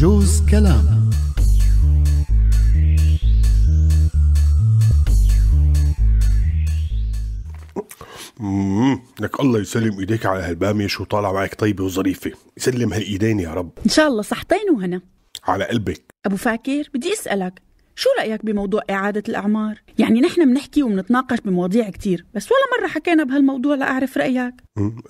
جوز كلام لك الله يسلم ايديك على هالباميه شو طالع معك طيبه وظريفه يسلم هالايدين يا رب ان شاء الله صحتين وهنا على قلبك ابو فاكر بدي اسالك شو رأيك بموضوع إعادة الأعمار؟ يعني نحن بنحكي وبنتناقش بمواضيع كتير بس ولا مرة حكينا بهالموضوع لأعرف رأيك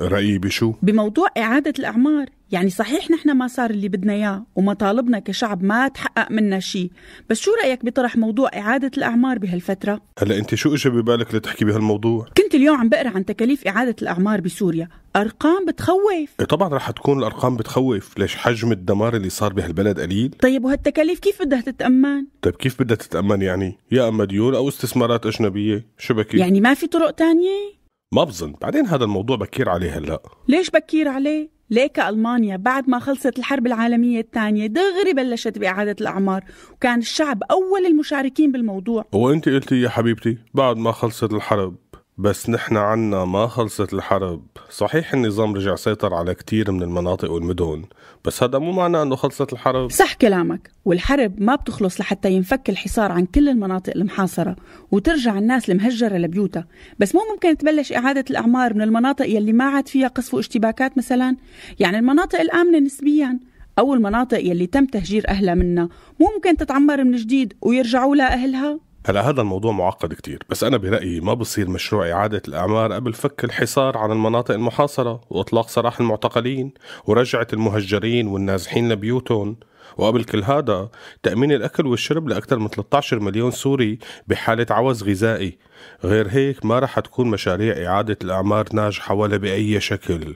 رأيي بشو؟ بموضوع إعادة الأعمار يعني صحيح نحن ما صار اللي بدنا إياه ومطالبنا كشعب ما تحقق منا شيء بس شو رأيك بطرح موضوع إعادة الأعمار بهالفترة؟ هلا أنت شو إجا ببالك لتحكي بهالموضوع؟ كنت اليوم عم بقرأ عن تكاليف إعادة الأعمار بسوريا أرقام بتخوف إيه طبعا رح تكون الأرقام بتخوف ليش حجم الدمار اللي صار بهالبلد قليل طيب وهالتكاليف كيف بدها تتأمن؟ طيب كيف بدها تتأمن يعني؟ يا أما ديون أو استثمارات أجنبية شبكة يعني ما في طرق تانية؟ ما بظن بعدين هذا الموضوع بكير عليه هلا ليش بكير عليه؟ ليك ألمانيا بعد ما خلصت الحرب العالمية الثانية دغري بلشت بإعادة الأعمار وكان الشعب أول المشاركين بالموضوع وأنت قلتي يا حبيبتي بعد ما خلصت الحرب بس نحن عنا ما خلصت الحرب صحيح النظام رجع سيطر على كتير من المناطق والمدن بس هذا مو معناه انه خلصت الحرب صح كلامك والحرب ما بتخلص لحتى ينفك الحصار عن كل المناطق المحاصرة وترجع الناس المهجرة لبيوتها بس مو ممكن تبلش إعادة الأعمار من المناطق يلي ما عاد فيها قصف واشتباكات مثلا يعني المناطق الآمنة نسبياً أو المناطق يلي تم تهجير أهلها منها مو ممكن تتعمر من جديد ويرجعوا لها أهلها؟ هلا هذا الموضوع معقد كتير بس أنا برأيي ما بصير مشروع إعادة الأعمار قبل فك الحصار عن المناطق المحاصرة وإطلاق سراح المعتقلين ورجعة المهجرين والنازحين لبيوتهم وقبل كل هذا تأمين الأكل والشرب لأكثر من 13 مليون سوري بحالة عوز غذائي غير هيك ما رح تكون مشاريع إعادة الأعمار ناجحة ولا بأي شكل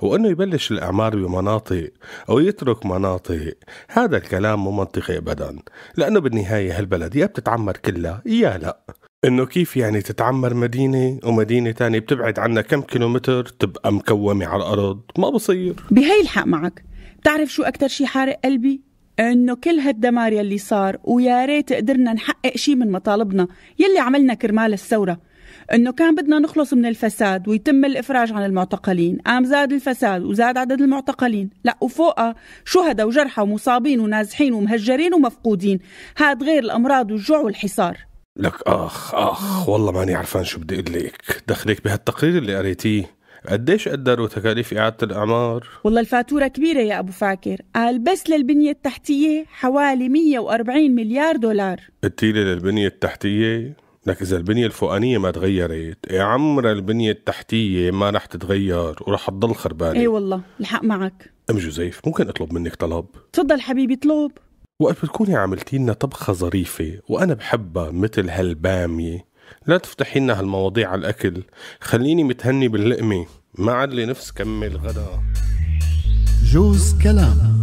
وأنه يبلش الإعمار بمناطق أو يترك مناطق هذا الكلام مو منطقي أبدا لأنه بالنهاية هالبلد يا بتتعمر كلها يا لأ انه كيف يعني تتعمر مدينه ومدينه تانية بتبعد عنا كم كيلومتر تبقى مكومه على الارض ما بصير بهي الحق معك بتعرف شو اكثر شي حارق قلبي انه كل هالدمار يلي صار ويا ريت قدرنا نحقق شيء من مطالبنا يلي عملنا كرمال الثوره انه كان بدنا نخلص من الفساد ويتم الافراج عن المعتقلين، قام زاد الفساد وزاد عدد المعتقلين، لا وفوقها شهداء وجرحى ومصابين ونازحين ومهجرين ومفقودين، هاد غير الامراض والجوع والحصار. لك اخ اخ والله ماني عرفان شو بدي اقول لك، دخلك بهالتقرير اللي قريتيه قديش قدروا تكاليف إعادة الأعمار؟ والله الفاتورة كبيرة يا أبو فاكر قال بس للبنية التحتية حوالي 140 مليار دولار قلتيلي للبنية التحتية لك إذا البنية الفوقانية ما تغيرت إيه يا عمر البنية التحتية ما رح تتغير ورح تضل خربانة إيه والله الحق معك أم جوزيف ممكن أطلب منك طلب؟ تفضل حبيبي اطلب وقت بتكوني عملتي لنا طبخة ظريفة وأنا بحبها مثل هالبامية لا تفتحي لنا هالمواضيع على الأكل خليني متهني باللقمة ما عاد لي نفس كمل غدا جوز كلام